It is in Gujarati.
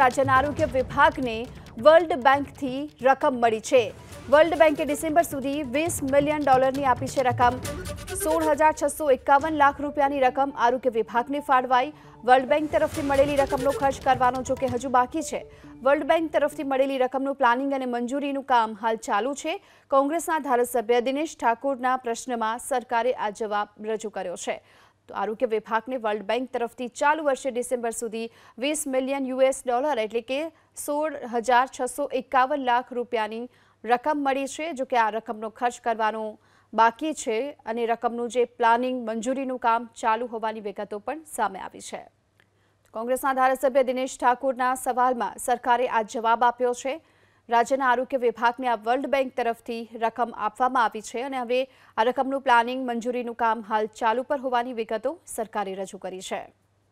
રાજ્યના આરોગ્ય વિભાગને વર્લ્ડ બેંકથી રકમ મળી છે વર્લ્ડ બેંકે ડિસેમ્બર સુધી વીસ મિલિયન ડોલરની આપી છે રકમ સોળ હજાર છસો એકાવન લાખ રૂપિયાની રકમ આરોગ્ય વિભાગને ફાળવાઈ વર્લ્ડ બેંક તરફથી મળેલી રકમનો ખર્ચ કરવાનો જો કે હજુ બાકી છે વર્લ્ડ બેંક તરફથી મળેલી રકમનું પ્લાનિંગ અને મંજૂરીનું કામ હાલ ચાલુ છે કોંગ્રેસના ધારાસભ્ય દિનેશ ઠાકોરના પ્રશ્નમાં સરકારે આ જવાબ રજૂ કર્યો છે તો આરોગ્ય વિભાગને વર્લ્ડ બેંક તરફથી ચાલુ વર્ષે ડિસેમ્બર સુધી વીસ મિલિયન યુએસ ડોલર એટલે કે સોળ હજાર છસો એકાવન લાખ રૂપિયાની રકમ મળી છે જો કે આ રકમનો ખર્ચ કરવાનો બાકી છે અને રકમનું જે પ્લાનિંગ મંજૂરીનું કામ ચાલુ હોવાની વિગતો પણ સામે આવી છે કોંગ્રેસના ધારાસભ્ય દિનેશ ઠાકુરના સવાલમાં સરકારે આ જવાબ આપ્યો છે રાજ્યના આરોગ્ય વિભાગને આ વર્લ્ડ બેંક તરફથી રકમ આપવામાં આવી છે અને હવે આ રકમનું પ્લાનિંગ મંજૂરીનું કામ હાલ ચાલુ પર હોવાની વિગતો સરકારે રજૂ કરી છે